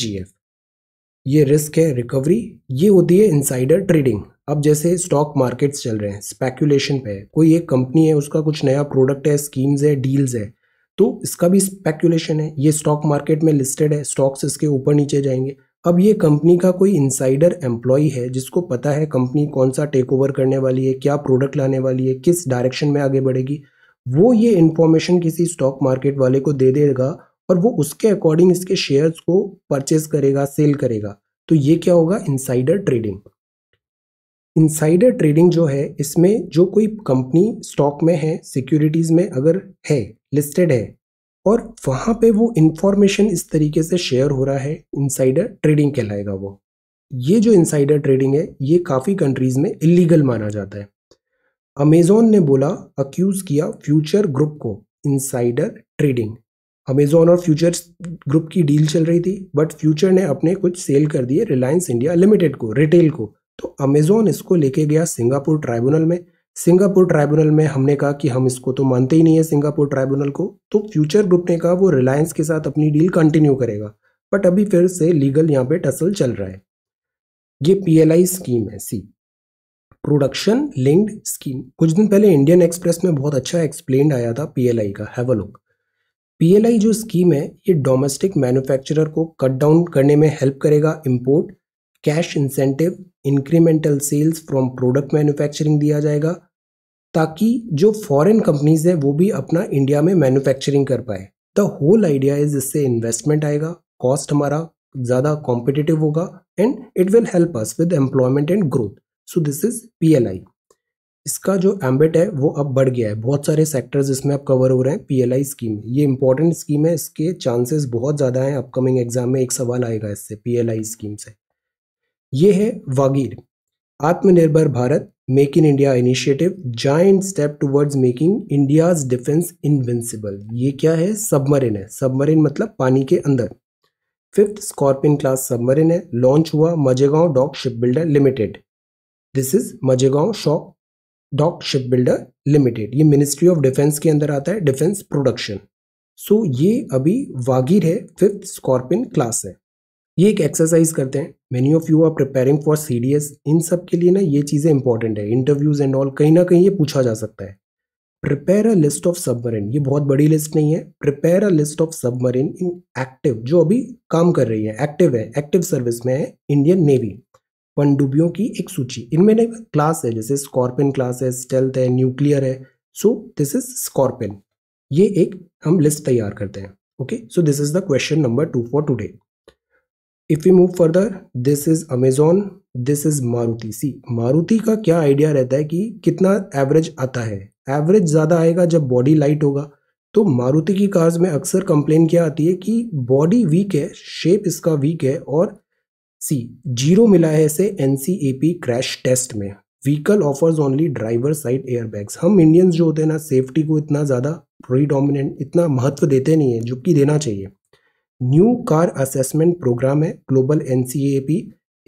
ये रिस्क है रिकवरी ये होती है इनसाइडर ट्रेडिंग अब जैसे स्टॉक मार्केट्स चल रहे हैं स्पेकुलेशन पे कोई एक कंपनी है उसका कुछ नया प्रोडक्ट है स्कीम्स है डील्स है तो इसका भी स्पेकुलेशन है ये स्टॉक मार्केट में लिस्टेड है स्टॉक्स इसके ऊपर नीचे जाएंगे अब ये कंपनी का कोई इंसाइडर एम्प्लॉय है जिसको पता है कंपनी कौन सा टेक ओवर करने वाली है क्या प्रोडक्ट लाने वाली है किस डायरेक्शन में आगे बढ़ेगी वो ये इन्फॉर्मेशन किसी स्टॉक मार्केट वाले को दे देगा और वो उसके अकॉर्डिंग इसके शेयर्स को परचेज करेगा सेल करेगा तो ये क्या होगा इनसाइडर ट्रेडिंग इनसाइडर ट्रेडिंग जो है इसमें जो कोई कंपनी स्टॉक में है सिक्योरिटीज़ में अगर है लिस्टेड है और वहाँ पे वो इंफॉर्मेशन इस तरीके से शेयर हो रहा है इनसाइडर ट्रेडिंग कहलाएगा वो ये जो इनसाइडर ट्रेडिंग है ये काफ़ी कंट्रीज़ में इलीगल माना जाता है अमेज़ोन ने बोला अक्यूज़ किया फ्यूचर ग्रुप को इनसाइडर ट्रेडिंग अमेज़ोन और फ्यूचर ग्रुप की डील चल रही थी बट फ्यूचर ने अपने कुछ सेल कर दिए रिलायंस इंडिया लिमिटेड को रिटेल को तो अमेज़ोन इसको लेके गया सिंगापुर ट्राइब्यूनल में सिंगापुर ट्राइब्यूनल में हमने कहा कि हम इसको तो मानते ही नहीं है सिंगापुर ट्राइब्यूनल को तो फ्यूचर ग्रुप ने कहा वो रिलायंस के साथ अपनी डील कंटिन्यू करेगा बट अभी फिर से लीगल यहाँ पे टसल चल रहा है ये पीएलआई स्कीम है सी प्रोडक्शन लिंक्ड स्कीम कुछ दिन पहले इंडियन एक्सप्रेस में बहुत अच्छा एक्सप्लेन आया था पीएलआई का हैव अ लुक पीएलआई जो स्कीम है ये डोमेस्टिक मैन्युफैक्चरर को कट डाउन करने में हेल्प करेगा import cash incentive incremental sales from product manufacturing दिया जाएगा ताकि जो फॉरेन कंपनीज हैं वो भी अपना इंडिया में मैन्युफैक्चरिंग कर पाए द होल आइडिया इज इससे इन्वेस्टमेंट आएगा कॉस्ट हमारा ज़्यादा कॉम्पिटिटिव होगा and it will help us with employment and growth so this is P इसका जो एम्बिट है वो अब बढ़ गया है बहुत सारे सेक्टर्स इसमें अब कवर हो रहे हैं पीएलआई स्कीम ये इंपॉर्टेंट स्कीम है इसके चांसेस बहुत ज़्यादा हैं अपकमिंग एग्जाम में एक सवाल आएगा इससे पीएलआई स्कीम से ये है वागीर Atmanirbhar Bharat make in India initiative giant step towards making India's defence invincible ये क्या है सबमरीन है सबमरीन मतलब पानी के अंदर फिफ्थ स्कॉर्पियन क्लास सबमरीन है लॉन्च हुआ Mazagon dock ship builder limited this is Mazagon shock dock ship builder limited ये मिनिस्ट्री ऑफ डिफेंस के अंदर आता है डिफेंस प्रोडक्शन सो ये अभी वागीर है फिफ्थ स्कॉर्पियन क्लास है ये एक एक्सरसाइज करते हैं many of you are preparing for C D S इन सब के लिए ना ये चीज़ें इंपॉर्टेंट है इंटरव्यूज एंड ऑल कहीं ना कहीं ये पूछा जा सकता है prepare a list of submarine ये बहुत बड़ी लिस्ट नहीं है prepare a list of submarine in active जो अभी काम कर रही है एक्टिव है एक्टिव सर्विस में है इंडियन नेवी पनडुब्बियों की एक सूची इनमें ना क्लास है जैसे स्कॉर्पियन क्लास है स्टेल्थ है न्यूक्लियर है सो दिस इज स्कॉर्पियन ये एक हम लिस्ट तैयार करते हैं okay so this is the question number two for today if you move further this is Amazon this is Maruti see Maruti का क्या आइडिया रहता है कि कितना एवरेज आता है एवरेज ज़्यादा आएगा जब बॉडी लाइट होगा तो मारुति की कार्स में अक्सर कंप्लेन क्या आती है कि बॉडी वीक है शेप इसका वीक है और सी जीरो मिला है इसे एन क्रैश टेस्ट में vehicle offers only driver side airbags हम इंडियंस जो होते हैं ना सेफ्टी को इतना ज़्यादा प्रीडोमिनेंट इतना महत्व देते नहीं है जो कि देना चाहिए न्यू कार असेसमेंट प्रोग्राम है ग्लोबल एन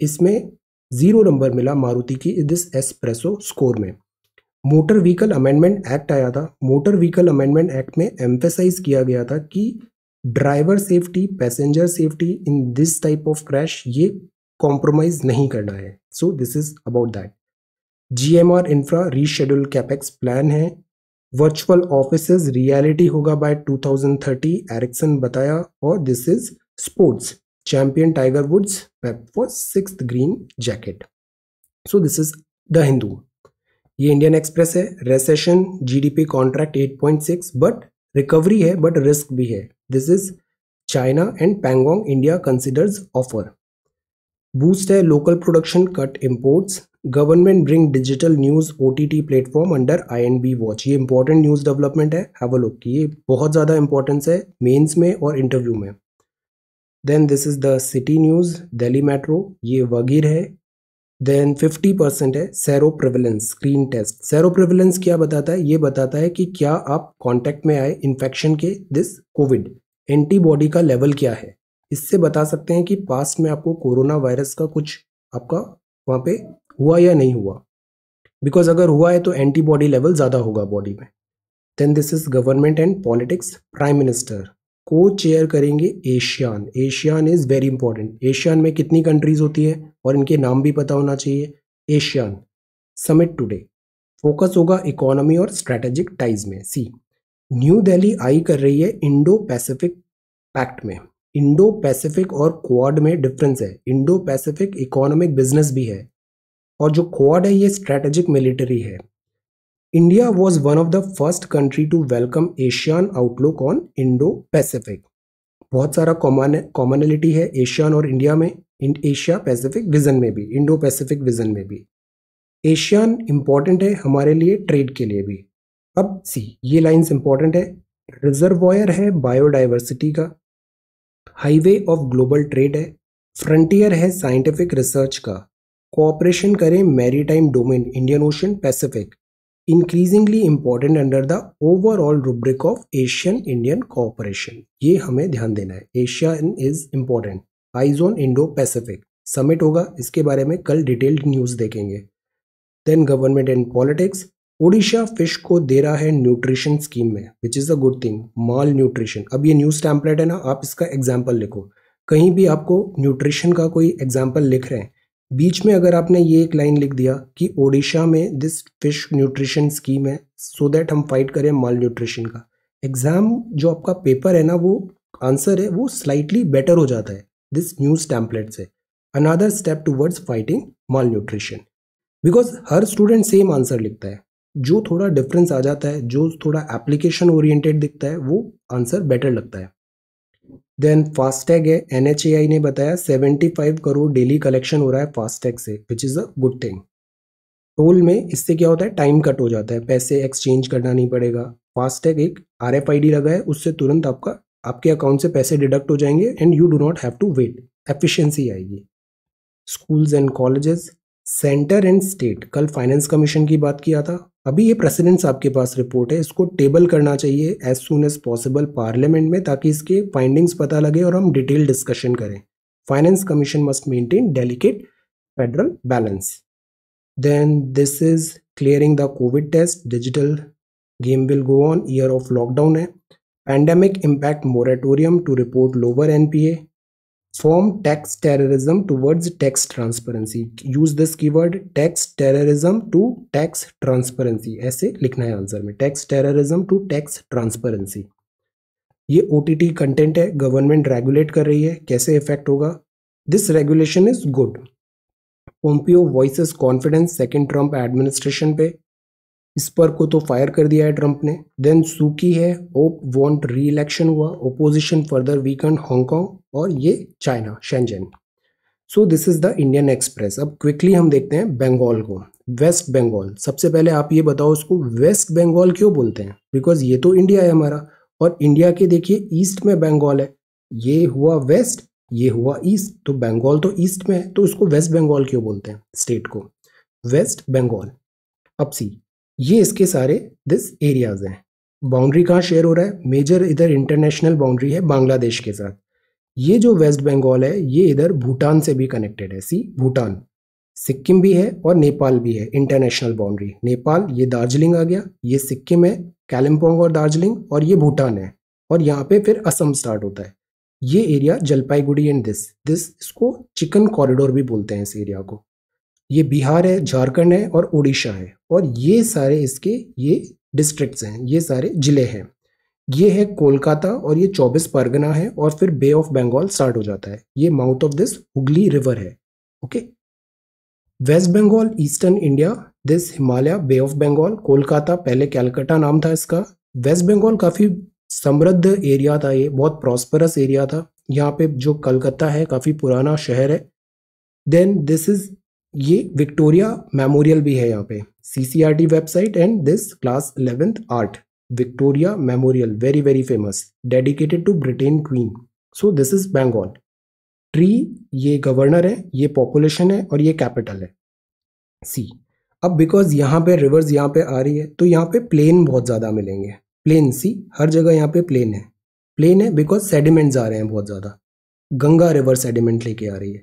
इसमें ज़ीरो नंबर मिला मारुति की दिस एसप्रेसो स्कोर में मोटर व्हीकल अमेंडमेंट एक्ट आया था मोटर व्हीकल अमेंडमेंट एक्ट में एम्फेसाइज किया गया था कि driver safety passenger safety in this type of crash ये कॉम्प्रोमाइज नहीं करना है so this is about that G M R infra reschedule capex plan है वर्चुअल ऑफिस रियलिटी होगा बाय 2030 एरिक्सन बताया और this is sports champion Tiger Woods वेब for six green jacket so this is the Hindu ये Indian Express है recession GDP contract 8.6 but recovery है but risk भी है this is China and Pangong India considers offer boost है local production cut imports government bring digital news O T T platform under I N B watch ये important news development है have a look कि ये बहुत ज़्यादा importance है mains में और इंटरव्यू में then this is the city news Delhi metro ये वगीर है देन फिफ्टी परसेंट है sero prevalence screen test sero prevalence क्या बताता है ये बताता है कि क्या आप कॉन्टैक्ट में आए इन्फेक्शन के दिस कोविड एंटीबॉडी का लेवल क्या है इससे बता सकते हैं कि पास्ट में आपको कोरोना वायरस का कुछ आपका वहाँ पे हुआ या नहीं हुआ बिकॉज अगर हुआ है तो एंटीबॉडी लेवल ज़्यादा होगा बॉडी में then this is government and politics prime minister को चेयर करेंगे ASEAN ASEAN is very important ASEAN में कितनी कंट्रीज़ होती है और इनके नाम भी पता होना चाहिए एशियान समिट टूडे फोकस होगा इकोनॉमी और स्ट्रेटेजिक टाइज में सी न्यू दिल्ली आई कर रही है इंडो पैसिफिक पैक्ट में इंडो पैसिफिक और क्वाड में डिफरेंस है इंडो पैसिफिक इकोनॉमिक बिजनेस भी है और जो क्वाड है ये स्ट्रेटेजिक मिलिट्री है India was one of the first country to welcome ASEAN outlook on Indo Pacific बहुत सारा कॉमन कॉमनलिटी है एशियान और इंडिया में एशिया पैसिफिक विजन में भी इंडो पैसिफिक विजन में भी एशियान इंपॉर्टेंट है हमारे लिए ट्रेड के लिए भी अब सी ये लाइन्स इंपॉर्टेंट है रिजर्वॉयर है बायोडाइवर्सिटी का हाईवे ऑफ ग्लोबल ट्रेड है फ्रंटियर है साइंटिफिक रिसर्च का कोऑपरेशन करें maritime domain Indian Ocean Pacific increasingly important under the overall rubric of Asian Indian cooperation ये हमें ध्यान देना है Asia is important eyes on Indo Pacific summit होगा इसके बारे में कल डिटेल्ड न्यूज देखेंगे then government and politics Odisha fish को दे रहा है न्यूट्रिशन स्कीम में which is a good thing malnutrition अब ये न्यूज़ टैम्पलेट है ना आप इसका एग्जाम्पल लिखो कहीं भी आपको न्यूट्रिशन का कोई एग्जाम्पल लिख रहे हैं बीच में अगर आपने ये एक लाइन लिख दिया कि ओडिशा में दिस फिश न्यूट्रिशन स्कीम है सो so दैट हम फाइट करें माल न्यूट्रिशन का एग्ज़ाम जो आपका पेपर है ना वो आंसर है वो स्लाइटली बेटर हो जाता है दिस न्यूज़ टैम्पलेट से another step towards fighting malnutrition because हर स्टूडेंट सेम आंसर लिखता है जो थोड़ा डिफरेंस आ जाता है जो थोड़ा एप्लीकेशन ओरिएंटेड दिखता है वो आंसर बेटर लगता है देन फास्टैग है एन ने बताया 75 करोड़ डेली कलेक्शन हो रहा है फास्टैग से which is a good thing toll में इससे क्या होता है टाइम कट हो जाता है पैसे एक्सचेंज करना नहीं पड़ेगा फास्टैग एक आर एफ आई डी लगा है उससे तुरंत आपका आपके अकाउंट से पैसे डिडक्ट हो जाएंगे and you do not have to wait efficiency आएगी schools and colleges centre and state कल फाइनेंस कमीशन की बात किया था अभी ये प्रेसिडेंट साहब के पास रिपोर्ट है इसको टेबल करना चाहिए as soon as possible parliament में ताकि इसके फाइंडिंग्स पता लगे और हम डिटेल डिस्कशन करें finance commission must maintain delicate federal balance then this is clearing the COVID test digital game will go on year of lockdown है pandemic impact moratorium to report lower an from tax terrorism towards tax transparency use this keyword tax terrorism to tax transparency ऐसे लिखना है answer में tax terrorism to tax transparency ये O T T content है government regulate कर रही है कैसे इफेक्ट होगा this regulation is good Pompeo voice confidence second Trump administration पे इस पर को तो फायर कर दिया है ट्रंप ने देन सूखी है ओप वॉन्ट री इलेक्शन हुआ ओपोजिशन फर्दर वीकेंड हांगकॉन्ग और ये China Shenzhen so this is the Indian Express अब क्विकली हम देखते हैं बंगाल को वेस्ट बंगाल सबसे पहले आप ये बताओ उसको वेस्ट बंगाल क्यों बोलते हैं बिकॉज ये तो इंडिया है हमारा और इंडिया के देखिए ईस्ट में बंगाल है ये हुआ वेस्ट ये हुआ ईस्ट तो बंगाल तो ईस्ट में है तो उसको वेस्ट बंगाल क्यों बोलते हैं स्टेट को वेस्ट बंगाल अब सी ये इसके सारे दिस एरियाज हैं बाउंड्री कहाँ शेयर हो रहा है मेजर इधर इंटरनेशनल बाउंड्री है बांग्लादेश के साथ ये जो वेस्ट बंगाल है ये इधर भूटान से भी कनेक्टेड है सी भूटान सिक्किम भी है और नेपाल भी है इंटरनेशनल बाउंड्री नेपाल ये दार्जिलिंग आ गया ये सिक्किम है कैलिम्पोंग और दार्जिलिंग और ये भूटान है और यहाँ पे फिर असम स्टार्ट होता है ये area Jalpaiguri and this this इसको चिकन कॉरिडोर भी बोलते हैं इस एरिया को ये बिहार है झारखंड है और उड़ीसा है और ये सारे इसके ये डिस्ट्रिक्ट्स हैं ये सारे ज़िले हैं ये है कोलकाता और ये चौबीस परगना है और फिर बे ऑफ बंगाल स्टार्ट हो जाता है ये mouth of this Hooghly river है okay West Bengal eastern India this Himalaya Bay of Bengal Kolkata पहले कैलकाटा नाम था इसका वेस्ट बंगाल काफ़ी समृद्ध एरिया था ये बहुत प्रॉस्परस एरिया था यहाँ पे जो कलकत्ता है काफ़ी पुराना शहर है देन दिस इज़ ये विक्टोरिया मेमोरियल भी है यहाँ पे see website and this class eleventh art Victoria Memorial very very famous dedicated to Britain queen so this is Bengal tree ये गवर्नर है ये पॉपुलेशन है और ये कैपिटल है सी अब बिकॉज यहाँ पे रिवर्स यहाँ पे आ रही है तो यहाँ पे प्लेन बहुत ज़्यादा मिलेंगे प्लेन सी हर जगह यहाँ पे प्लेन है प्लेन है बिकॉज सेडिमेंट्स आ रहे हैं बहुत ज़्यादा गंगा रिवर सेडिमेंट लेके आ रही है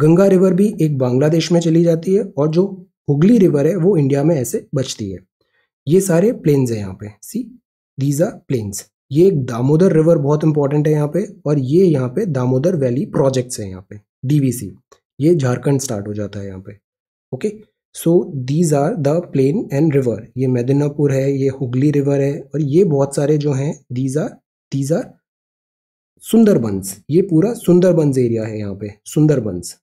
गंगा रिवर भी एक बांग्लादेश में चली जाती है और जो हुगली रिवर है वो इंडिया में ऐसे बचती है ये सारे प्लेन्स हैं यहाँ पे सी दीज आर प्लेन्स ये एक दामोदर रिवर बहुत इंपॉर्टेंट है यहाँ पे और ये यहाँ पे दामोदर वैली प्रोजेक्ट्स हैं यहाँ पे डीवीसी ये झारखंड स्टार्ट हो जाता है यहाँ पे okay so these are the plain and river ये मैदिनापुर है ये हुगली रिवर है और ये बहुत सारे जो हैं these are these are Sundarbans ये पूरा सुंदरबंस एरिया है यहाँ पे सुंदरबंस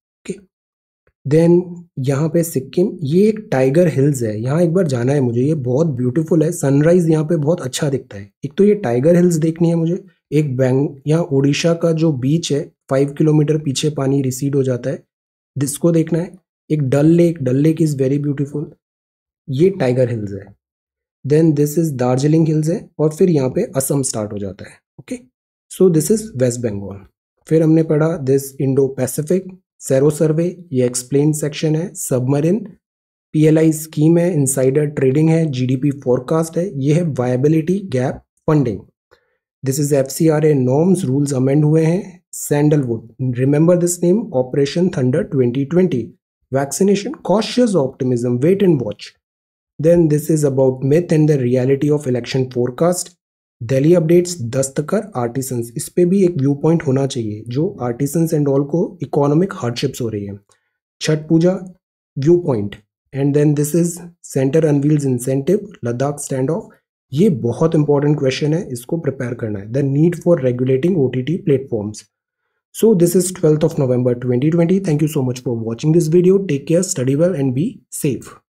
देन यहाँ पे सिक्किम ये एक टाइगर हिल्स है यहाँ एक बार जाना है मुझे ये बहुत ब्यूटीफुल है सनराइज यहाँ पे बहुत अच्छा दिखता है एक तो ये टाइगर हिल्स देखनी है मुझे एक बैंग यहाँ उड़ीसा का जो बीच है फाइव किलोमीटर पीछे पानी रिसीड हो जाता है जिसको देखना है एक Dal lake Dal lake is very beautiful ये टाइगर हिल्स है then this is Darjeeling hills है और फिर यहाँ पे असम स्टार्ट हो जाता है okay so this is West Bengal फिर हमने पढ़ा दिस इंडो पैसिफिक सैरो सर्वे ये एक्सप्लेन सेक्शन है सबमरीन पीएलआई स्कीम है इनसाइडर ट्रेडिंग है जीडीपी फोरकास्ट है ये है viability gap funding this is F C R A norms rules amend हुए हैं sandalwood remember this name operation thunder 2020 vaccination cautious optimism wait and watch then this is about myth and the reality of election forecast Delhi updates Dastkar artisans इस पर भी एक view point होना चाहिए जो artisans and all को इकोनॉमिक हार्डशिप्स हो रही है Chhath Puja view point and then this is centre unveils incentive Ladakh standoff ये बहुत इंपॉर्टेंट क्वेश्चन है इसको प्रिपेयर करना है the need for regulating O T T platforms this is twelfth of November twenty twenty thank you so much for watching this video take care study well and be safe